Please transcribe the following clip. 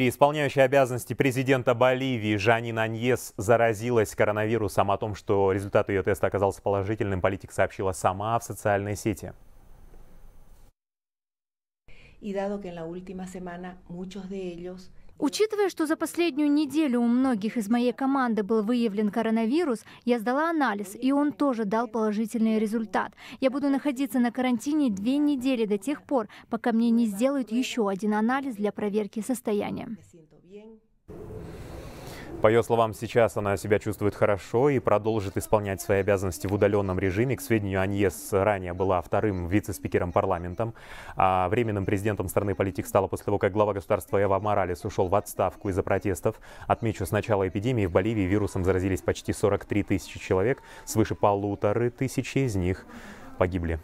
Дмитрий, обязанности президента Боливии Жанин Аньес заразилась коронавирусом. О том, что результат ее теста оказался положительным, политик сообщила сама в социальной сети. Y dado que en la última semana muchos de ellos Учитывая, что за последнюю неделю у многих из моей команды был выявлен коронавирус, я сдала анализ, и он тоже дал положительный результат. Я буду находиться на карантине две недели до тех пор, пока мне не сделают еще один анализ для проверки состояния. По ее словам, сейчас она себя чувствует хорошо и продолжит исполнять свои обязанности в удаленном режиме. К сведению, Аньес ранее была вторым вице-спикером парламента. А временным президентом страны политик стала после того, как глава государства Эва Моралес ушел в отставку из-за протестов. Отмечу, с начала эпидемии в Боливии вирусом заразились почти 43 тысячи человек, свыше полутора тысячи из них погибли.